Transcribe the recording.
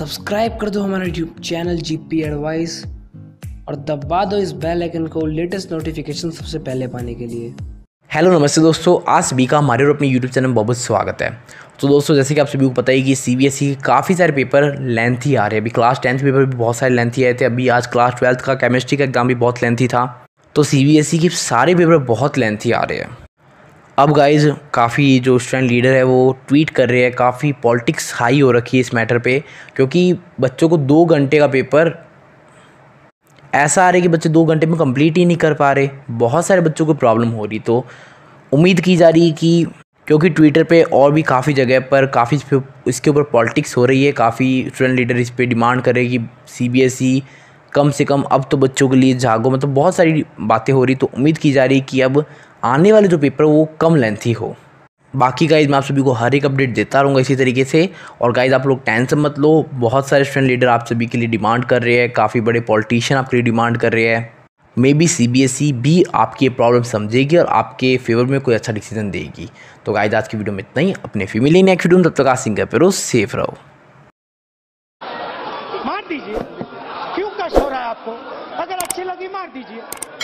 subscribe कर दो हमारा YouTube channel G P advice और दबा दो इस बेल आइकन को लेटेस्ट नोटिफिकेशन सबसे पहले पाने के लिए हेलो नमस्ते दोस्तों आज सभी का हमारे और अपने यूट्यूब चैनल में बहुत स्वागत है तो दोस्तों जैसे कि आप सभी को पता ही कि C B S E e काफ़ी सारे पेपर लेंथी आ रहे हैं अभी क्लास टेंथ पेपर भी बहुत सारे लेंथी आए थे अभी आज क्लास ट्वेल्थ का केमिस्ट्री का एग्जाम भी बहुत लेंथी था तो सी बी एस ई के सारे पेपर बहुत लेंथी आ रहे हैं अब गाइज काफ़ी जो स्टूडेंट लीडर है वो ट्वीट कर रहे हैं काफ़ी पॉलिटिक्स हाई हो रखी है इस मैटर पे क्योंकि बच्चों को दो घंटे का पेपर ऐसा आ रहा है कि बच्चे दो घंटे में कंप्लीट ही नहीं कर पा रहे बहुत सारे बच्चों को प्रॉब्लम हो रही तो उम्मीद की जा रही है कि क्योंकि ट्विटर पे और भी काफ़ी जगह पर काफ़ी इसके ऊपर पॉलिटिक्स हो रही है काफ़ी स्टूडेंट लीडर इस पर डिमांड कर रहे हैं कि सीबीएसई e कम से कम अब तो बच्चों के लिए जागो मतलब बहुत सारी बातें हो रही तो उम्मीद की जा रही है कि अब आने वाले जो पेपर वो कम लेंथी हो बाकी गाइज मैं आप सभी को हर एक अपडेट देता रहूँगा इसी तरीके से और गाइज आप लोग टेंशन मत लो बहुत सारे स्टूडेंट लीडर आप सभी के लिए डिमांड कर रहे हैं काफ़ी बड़े पॉलिटिशियन आपके लिए डिमांड कर रहे हैं maybe C B S E भी आपकी ये प्रॉब्लम समझेगी और आपके फेवर में कोई अच्छा डिसीजन देगी तो गाइज आज की वीडियो में इतना ही अपने फीमेल नेक्स्ट वीडियो में तब तक आज सिंगर पर सेफ रहो मार दीजिए क्यों कष्ट हो रहा है आपको अगर अच्छी लगी मार दीजिए